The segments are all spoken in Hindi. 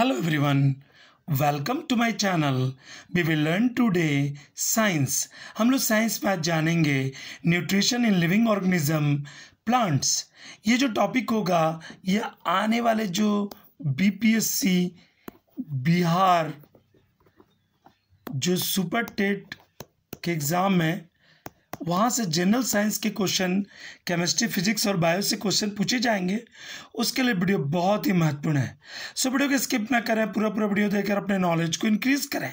Hello everyone. Welcome to my channel we will learn today science हम लोग साइंस में आज जानेंगे nutrition in living organism plants ये जो टॉपिक होगा ये आने वाले जो बीपीएससी बिहार जो सुपर टेट के एग्ज़ाम में वहाँ से जनरल साइंस के क्वेश्चन केमिस्ट्री फिजिक्स और बायो से क्वेश्चन पूछे जाएंगे उसके लिए वीडियो बहुत ही महत्वपूर्ण है सो वीडियो को स्किप ना करें पूरा पूरा वीडियो देखकर अपने नॉलेज को इंक्रीज करें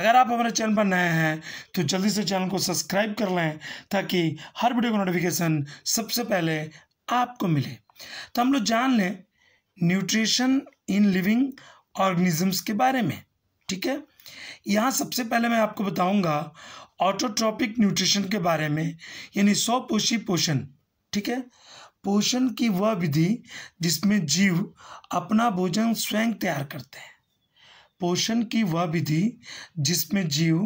अगर आप हमारे चैनल पर नए हैं तो जल्दी से चैनल को सब्सक्राइब कर लें ताकि हर वीडियो का नोटिफिकेशन सबसे पहले आपको मिले तो हम लोग जान लें न्यूट्रिशन इन लिविंग ऑर्गेनिजम्स के बारे में ठीक है यहाँ सबसे पहले मैं आपको बताऊंगा ऑटोट्रॉपिक न्यूट्रिशन के बारे में यानी स्वपोषी पोषी पोषण ठीक है पोषण की वह विधि जिसमें जीव अपना भोजन स्वयं तैयार करते हैं पोषण की वह विधि जिसमें जीव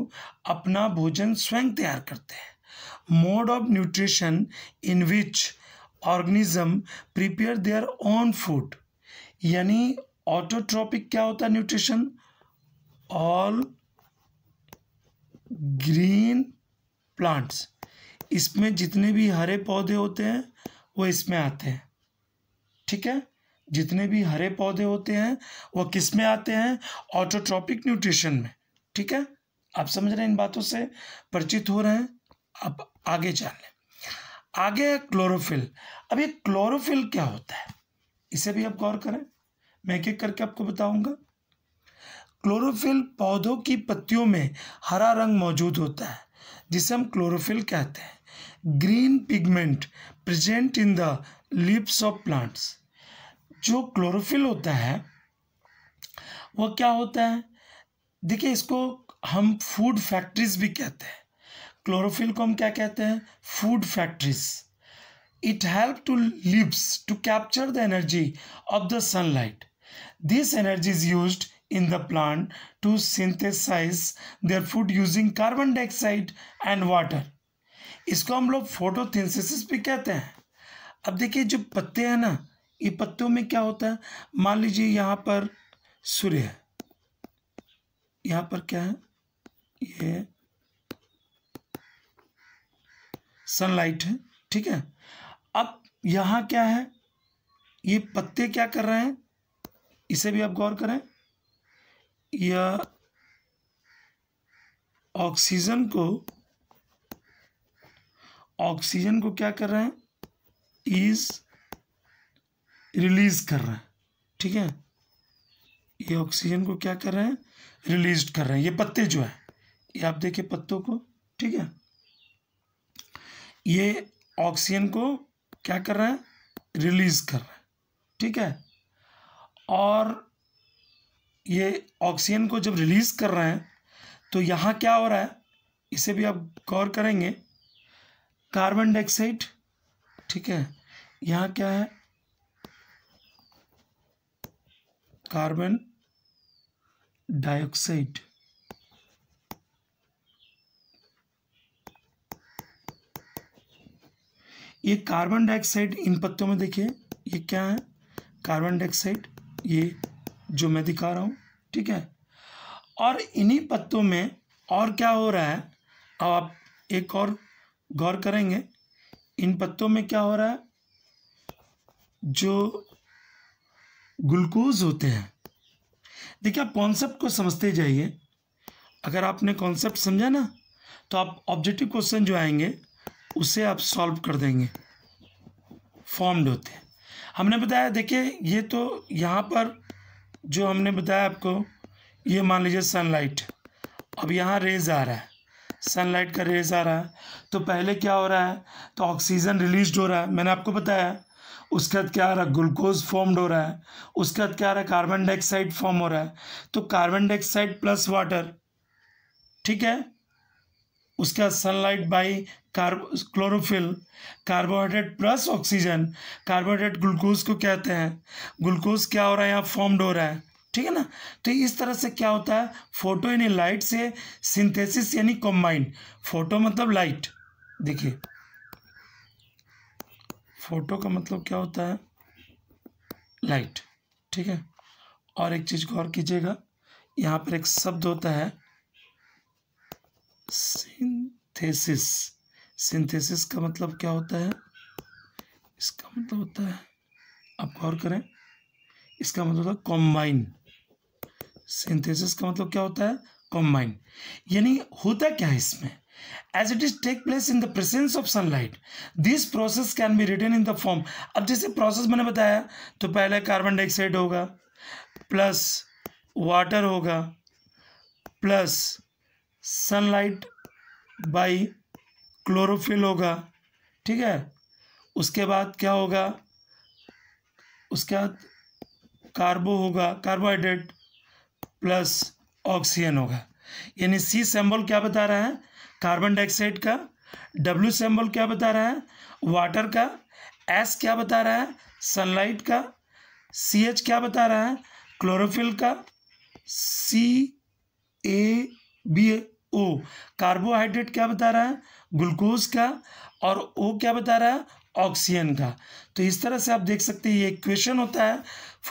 अपना भोजन स्वयं तैयार करते हैं mode of nutrition in which organism prepare their own food यानी ऑटोट्रॉपिक क्या होता है न्यूट्रिशन ऑल ग्रीन प्लांट्स इसमें जितने भी हरे पौधे होते हैं वो इसमें आते हैं ठीक है जितने भी हरे पौधे होते हैं वो किस में आते हैं ऑटोट्रॉपिक न्यूट्रिशन में ठीक है आप समझ रहे हैं इन बातों से परिचित हो रहे हैं आप आगे जान लें आगे है क्लोरोफिल अब ये क्लोरोफिल क्या होता है इसे भी आप गौर करें मैं एक एक करके आपको बताऊंगा क्लोरोफिल पौधों की पत्तियों में हरा रंग मौजूद होता है जिसे हम क्लोरोफिल कहते हैं green pigment present in the leaves of plants जो क्लोरोफिल होता है वह क्या होता है देखिए इसको हम फूड फैक्ट्रीज भी कहते हैं क्लोरोफिल को हम क्या कहते हैं food factories it help to leaves to capture the energy of the sunlight this energy is used in the plant to synthesize their food using carbon dioxide and water इसको हम लोग फोटोथिंसिस भी कहते हैं अब देखिए जो पत्ते हैं ना ये पत्तों में क्या होता है मान लीजिए यहाँ पर सूर्य है यहाँ पर क्या है ये सनलाइट है ठीक है अब यहाँ क्या है ये पत्ते क्या कर रहे हैं इसे भी आप गौर करें या ऑक्सीजन को ऑक्सीजन को क्या कर रहे हैं इज रिलीज कर रहे हैं ठीक है ये ऑक्सीजन को क्या कर रहे हैं रिलीज कर रहे हैं ये पत्ते जो है ये आप देखिए पत्तों को ठीक है ये ऑक्सीजन को क्या कर रहे हैं रिलीज कर रहे हैं ठीक है और ये ऑक्सीजन को जब रिलीज़ कर रहे हैं तो यहाँ क्या हो रहा है इसे भी आप गौर करेंगे कार्बन डाइऑक्साइड ठीक है यहाँ क्या है कार्बन डाइऑक्साइड ये कार्बन डाइऑक्साइड इन पत्तों में देखिए ये क्या है कार्बन डाइऑक्साइड ये जो मैं दिखा रहा हूँ ठीक है और इन्हीं पत्तों में और क्या हो रहा है अब आप एक और गौर करेंगे इन पत्तों में क्या हो रहा है जो ग्लूकोज होते हैं देखिए आप कॉन्सेप्ट को समझते जाइए अगर आपने कॉन्सेप्ट समझा ना तो आप ऑब्जेक्टिव क्वेश्चन जो आएंगे उसे आप सॉल्व कर देंगे फॉर्म्ड होते हैं हमने बताया देखिए ये तो यहाँ पर जो हमने बताया आपको ये मान लीजिए सनलाइट अब यहाँ रेज आ रहा है सनलाइट का रेज आ रहा है तो पहले क्या हो रहा है तो ऑक्सीजन रिलीज हो रहा है मैंने आपको बताया उसके बाद क्या आ रहा है ग्लूकोज फॉर्म्ड हो रहा है उसके बाद क्या आ रहा है कार्बन डाइऑक्साइड फॉर्म हो रहा है तो कार्बन डाइऑक्साइड प्लस वाटर ठीक है उसका sunlight by carbo chlorophyll carbohydrate plus oxygen carbohydrate glucose को कहते हैं ग्लूकोज क्या हो रहा है यहाँ फॉर्म्ड हो रहा है ठीक है ना तो इस तरह से क्या होता है फोटो यानी लाइट से सिंथेसिस यानी कॉम्बाइंड फोटो मतलब लाइट देखिए फोटो का मतलब क्या होता है लाइट ठीक है और एक चीज़ गौर कीजिएगा यहाँ पर एक शब्द होता है सिंथेसिस सिंथेसिस का मतलब क्या होता है इसका मतलब होता है आप गौर करें इसका मतलब होता है कॉम्बाइन सिंथेसिस का मतलब क्या होता है कॉम्बाइन यानी होता क्या है इसमें as it is take place in the presence of sunlight this process can be written in the form अब जैसे प्रोसेस मैंने बताया तो पहले कार्बन डाइऑक्साइड होगा प्लस वाटर होगा प्लस सनलाइट बाई क्लोरोफिल होगा ठीक है उसके बाद क्या होगा उसके बाद कार्बो होगा कार्बोहाइड्रेट प्लस ऑक्सीजन होगा यानी सी सिंबल क्या बता रहा है कार्बन डाइऑक्साइड का डब्ल्यू सिंबल क्या बता रहा है वाटर का एस क्या बता रहा है सनलाइट का सी एच क्या बता रहा है क्लोरोफिल का सी ए बी ओ कार्बोहाइड्रेट क्या बता रहा है ग्लूकोज का और ओ क्या बता रहा है ऑक्सीजन का तो इस तरह से आप देख सकते हैं ये क्वेश्चन होता है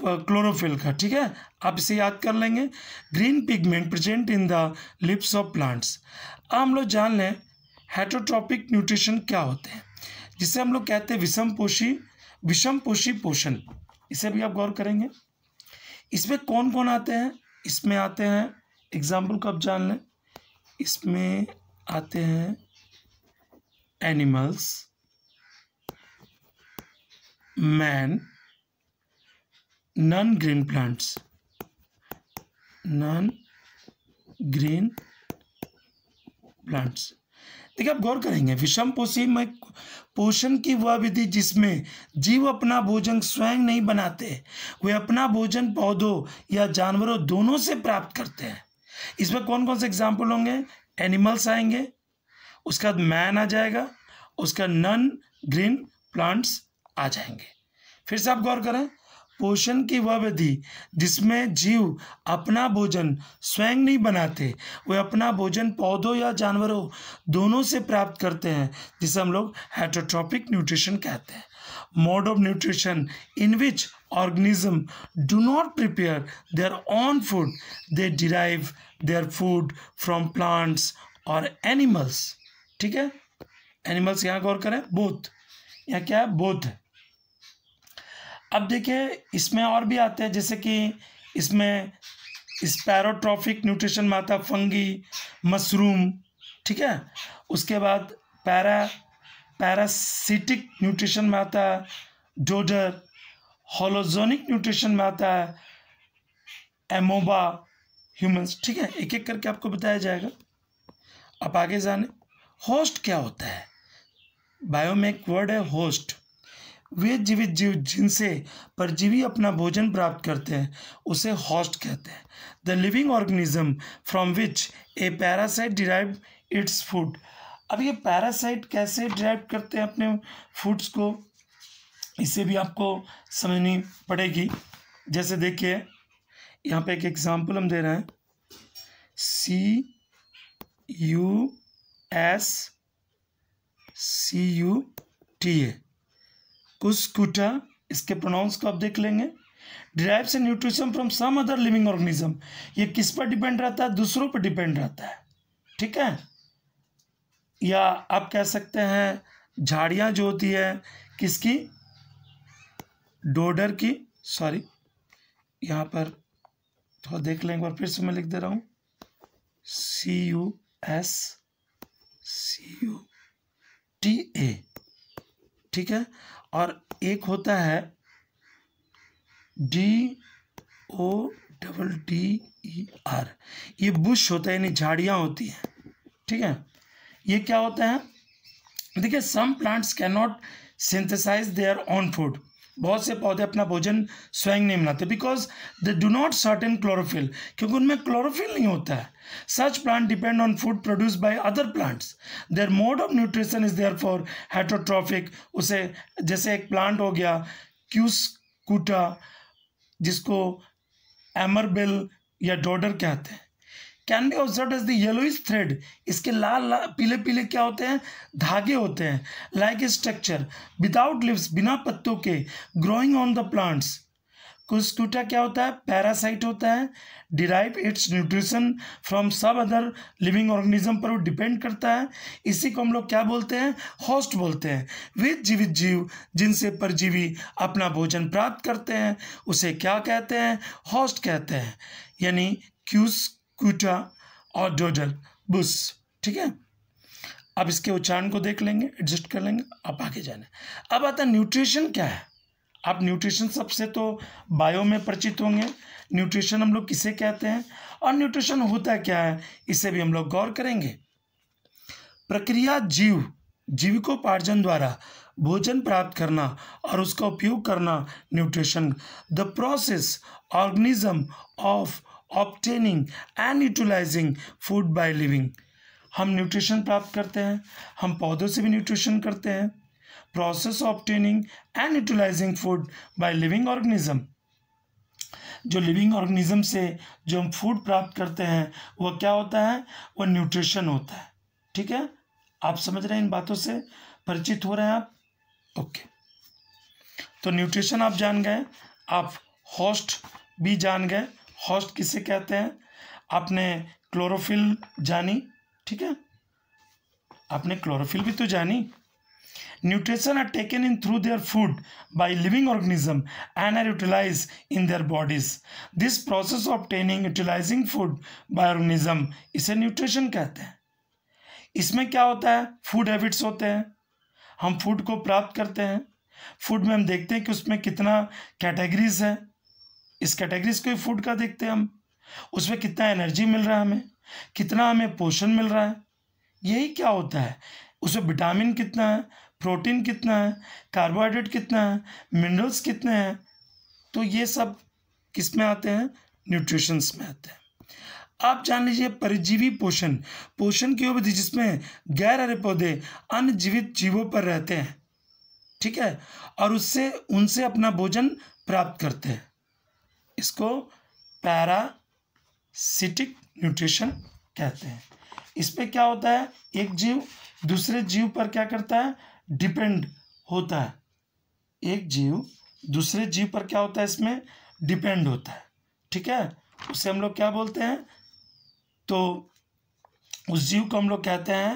क्लोरोफिल का ठीक है आप इसे याद कर लेंगे green pigment present in the leaves of plants हम लोग जान लें हेटोट्रॉपिक न्यूट्रिशन क्या होते हैं जिसे हम लोग कहते हैं विषम पोषी विषम पोषी पोषण इसे भी आप गौर करेंगे इसमें कौन कौन आते हैं इसमें आते हैं एग्जाम्पल को आप जान लें इसमें आते हैं animals man non green plants non green plants देखिए आप गौर करेंगे विषम पोषी में पोषण की वह विधि जिसमें जीव अपना भोजन स्वयं नहीं बनाते वे अपना भोजन पौधों या जानवरों दोनों से प्राप्त करते हैं इसमें कौन कौन से एग्जाम्पल होंगे एनिमल्स आएंगे उसके बाद मैन आ जाएगा उसका नन ग्रीन प्लांट्स आ जाएंगे फिर से आप गौर करें पोषण की वह विधि जिसमें जीव अपना भोजन स्वयं नहीं बनाते वे अपना भोजन पौधों या जानवरों दोनों से प्राप्त करते हैं जिसे हम लोग हेटोट्रॉपिक न्यूट्रिशन कहते हैं mode of nutrition in which organism do not prepare their own food they derive their food from plants और एनिमल्स ठीक है एनिमल्स यहाँ गौर करें बोथ यहाँ क्या है बोथ है अब देखिए इसमें और भी आते हैं जैसे कि इसमें स्पैरोट्रॉफिक न्यूट्रिशन में आता फंगी मशरूम ठीक है उसके बाद पैरा पैरासिटिक न्यूट्रिशन में आता डोडर होलोजोनिक न्यूट्रिशन में आता है एमोबा ह्यूमंस ठीक है एक एक करके आपको बताया जाएगा आप आगे जाने होस्ट क्या होता है बायो में एक वर्ड है होस्ट वे जीवित जीव जिनसे परजीवी अपना भोजन प्राप्त करते हैं उसे हॉस्ट कहते हैं the living organism from which a parasite derive its food अब ये पैरासाइट कैसे डिराइव करते हैं अपने फूड्स को इससे भी आपको समझनी पड़ेगी जैसे देखिए यहाँ पे एक एग्ज़ाम्पल हम दे रहे हैं C U S C U T A कुछ कूटा इसके प्रोनाउंस को आप देख लेंगे and nutrition from some other living organism ये किस पर डिपेंड रहता है दूसरों पर डिपेंड रहता है ठीक है या आप कह सकते हैं झाड़ियाँ जो होती है किसकी डोडर की सॉरी यहाँ पर थोड़ा देख लें एक बार फिर से मैं लिख दे रहा हूँ C U S C U T A ठीक है और एक होता है D O double D E R ये बुश होता है यानी झाड़ियाँ होती हैं ठीक है ये क्या होता है देखिए some plants can not synthesise their own food बहुत से पौधे अपना भोजन स्वयं नहीं बनाते because they do not certain chlorophyll क्योंकि उनमें क्लोरोफिल नहीं होता है such plant depend on food produce by other plants their mode of nutrition is therefore heterotrophic उसे जैसे एक प्लांट हो गया क्यूस कूटा जिसको एमरबिल या डोडर कहते हैं can be observe as the yellowish thread इसके लाल ला, पीले पीले क्या होते हैं धागे होते हैं like a structure without leaves बिना पत्तों के growing on the plants cuscuta क्या होता है पैरासाइट होता है derive its nutrition from some other living organism पर वो डिपेंड करता है इसी को हम लोग क्या बोलते हैं होस्ट बोलते हैं वे जीवित जीव जिनसे परजीवी अपना भोजन प्राप्त करते हैं उसे क्या कहते हैं होस्ट कहते हैं यानी क्यूस कुटा और डोडल बुस ठीक है अब इसके उच्चारण को देख लेंगे एडजस्ट कर लेंगे आप आगे जाना अब आता न्यूट्रिशन क्या है आप न्यूट्रिशन सबसे तो बायो में परिचित होंगे न्यूट्रिशन हम लोग किसे कहते हैं और न्यूट्रिशन होता क्या है इसे भी हम लोग गौर करेंगे प्रक्रिया जीव जीविकोपार्जन द्वारा भोजन प्राप्त करना और उसका उपयोग करना nutrition the process organism of obtaining and utilising food by living हम न्यूट्रिशन प्राप्त करते हैं हम पौधों से भी न्यूट्रिशन करते हैं process obtaining and utilising food by living organism जो लिविंग ऑर्गेनिज्म से जो हम फूड प्राप्त करते हैं वह क्या होता है वह न्यूट्रिशन होता है ठीक है आप समझ रहे हैं इन बातों से परिचित हो रहे हैं आप ओके तो न्यूट्रिशन आप जान गए आप होस्ट भी जान गए हॉस्ट किसे कहते हैं आपने क्लोरोफिल जानी ठीक है आपने क्लोरोफिल भी तो जानी nutrition are taken in through their food by living organism and are utilise in their bodies this process of obtaining utilising food by organism इसे न्यूट्रिशन कहते हैं इसमें क्या होता है फूड हैबिट्स होते हैं हम फूड को प्राप्त करते हैं फूड में हम देखते हैं कि उसमें कितना कैटेगरीज है इस कैटेगरीज को फूड का देखते हैं हम उसमें कितना एनर्जी मिल रहा है हमें कितना हमें पोषण मिल रहा है यही क्या होता है उसमें विटामिन कितना है प्रोटीन कितना है कार्बोहाइड्रेट कितना है मिनरल्स कितने हैं तो ये सब किस में आते हैं न्यूट्रिशंस में आते हैं आप जान लीजिए परिजीवी पोषण पोषण की विधि जिसमें गैर हरे पौधे अन्य जीवित जीवों पर रहते हैं ठीक है और उससे उनसे अपना भोजन प्राप्त करते हैं इसको पैरासिटिक न्यूट्रिशन कहते हैं इसमें क्या होता है एक जीव दूसरे जीव पर क्या करता है डिपेंड होता है एक जीव दूसरे जीव पर क्या होता है इसमें डिपेंड होता है ठीक है उसे हम लोग क्या बोलते हैं तो उस जीव को हम लोग कहते हैं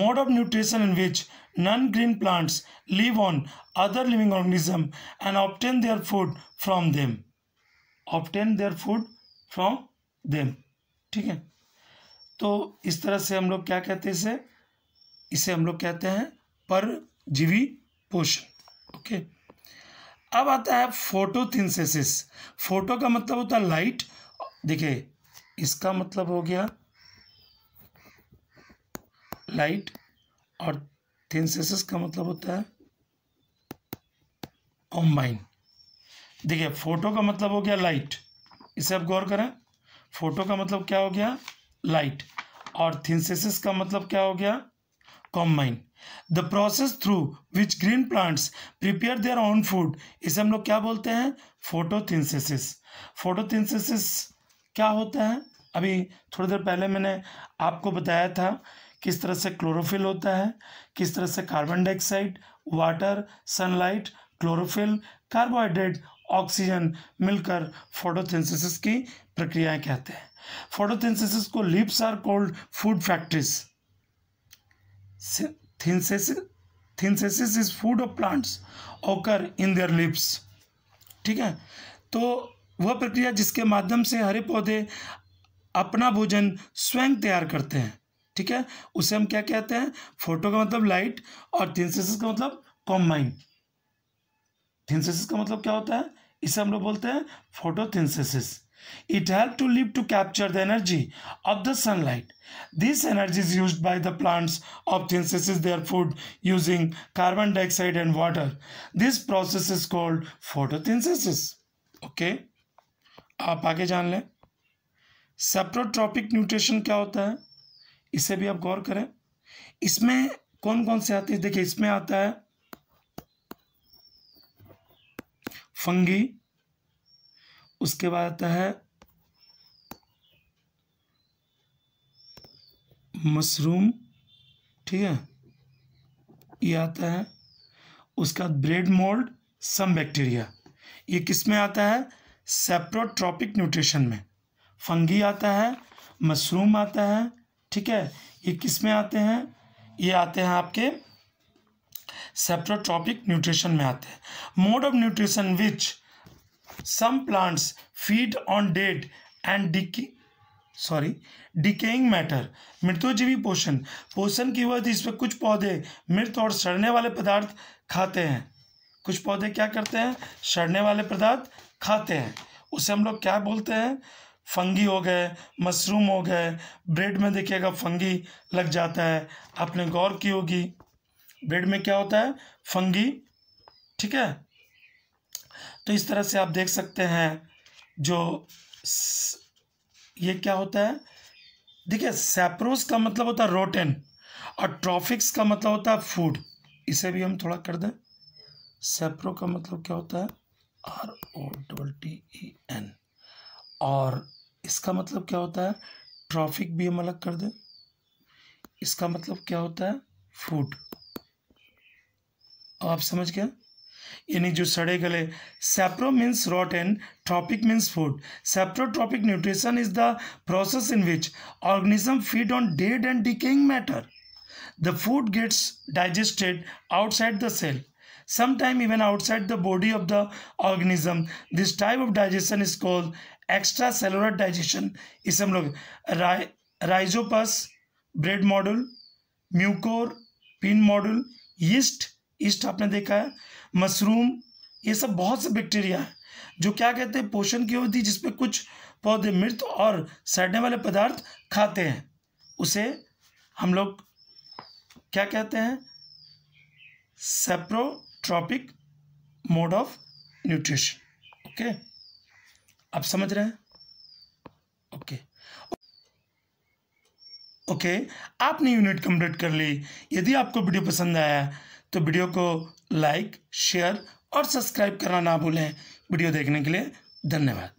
mode of nutrition in which non green plants live on other living organism and obtain their food from them obtain their food from them ठीक है तो इस तरह से हम लोग क्या कहते हैं इसे इसे हम लोग कहते हैं परजीवी पोषण ओके अब आता है थिंसेसिस फोटो का मतलब होता है लाइट देखिए इसका मतलब हो गया लाइट और थिंसेसिस का मतलब होता है कॉम्बाइन देखिए फोटो का मतलब हो गया लाइट इसे आप गौर करें फोटो का मतलब क्या हो गया लाइट और थिंसेसिस का मतलब क्या हो गया combine the process through which green plants prepare their own food इसे हम लोग क्या बोलते हैं फोटोथिनसेसिस फोटोथिनसेसिस क्या होता है अभी थोड़ी देर पहले मैंने आपको बताया था किस तरह से क्लोरोफिल होता है किस तरह से carbon dioxide water sunlight chlorophyll carbohydrate oxygen मिलकर फोटोथेंसिस की प्रक्रियाएं कहते हैं फोटोथेंसिस को leaves are called food factories synthesis is food of plants occur in there lips ठीक है तो वह प्रक्रिया जिसके माध्यम से हरे पौधे अपना भोजन स्वयं तैयार करते हैं ठीक है उसे हम क्या कहते हैं फोटो का मतलब लाइट और थिंसेसिस का मतलब कॉम्बाइन थिंसेसिस का मतलब क्या होता है इसे हम लोग बोलते हैं photosynthesis it help to leaves to capture the energy of the sunlight this energy is use by the plants of synthesis their food using carbon dioxide and water this process is called photosynthesis okay आप आगे जान लें सेप्टोट्रॉपिक न्यूट्रिशन क्या होता है इसे भी आप गौर करें इसमें कौन कौन से आते हैं देखिए इसमें आता है फंगी उसके बाद आता है मशरूम ठीक है ये आता है उसका ब्रेड मोल्ड सम बैक्टीरिया ये किस में आता है सेप्रोट्रॉपिक न्यूट्रिशन में फंगी आता है मशरूम आता है ठीक है ये किस में आते हैं ये आते हैं आपके सेप्टोट्रॉपिक न्यूट्रिशन में आते हैं mode of nutrition which some plants feed on dead and decay sorry decaying matter मृत्योजीवी पोषण पोषण की वजह इस पर कुछ पौधे मृत और सड़ने वाले पदार्थ खाते हैं कुछ पौधे क्या करते हैं सड़ने वाले पदार्थ खाते हैं उसे हम लोग क्या बोलते हैं फंगी हो गए मशरूम हो गए ब्रेड में देखिएगा फंगी लग जाता है आपने गौर की होगी ब्रेड में क्या होता है फंगी ठीक है तो इस तरह से आप देख सकते हैं जो ये क्या होता है देखिए सेप्रोस का मतलब होता है रोटेन और ट्रॉफिक्स का मतलब होता है फूड इसे भी हम थोड़ा कर दें सेप्रो का मतलब क्या होता है R O double T E N और इसका मतलब क्या होता है ट्रॉफिक भी हम अलग कर दें इसका मतलब क्या होता है फूड अब आप समझ गया यानी जो सड़े गले sapro means rot and trophic means food saprotrophic nutrition is the process in which organism feed on dead and decaying matter the food gets digested outside the cell sometime even outside the body of the organism this type of digestion is called extracellular digestion इसे हम लोग rhizopus bread mould mucor pin mould yeast yeast आपने देखा है मशरूम ये सब बहुत से बैक्टीरिया हैं जो क्या कहते हैं पोषण की होती है जिसमें कुछ पौधे मृत और सड़ने वाले पदार्थ खाते हैं उसे हम लोग क्या कहते हैं saprotrophic mode of nutrition okay आप समझ रहे हैं ओके ओके आपने यूनिट कंप्लीट कर ली यदि आपको वीडियो पसंद आया तो वीडियो को लाइक शेयर और सब्सक्राइब करना ना भूलें वीडियो देखने के लिए धन्यवाद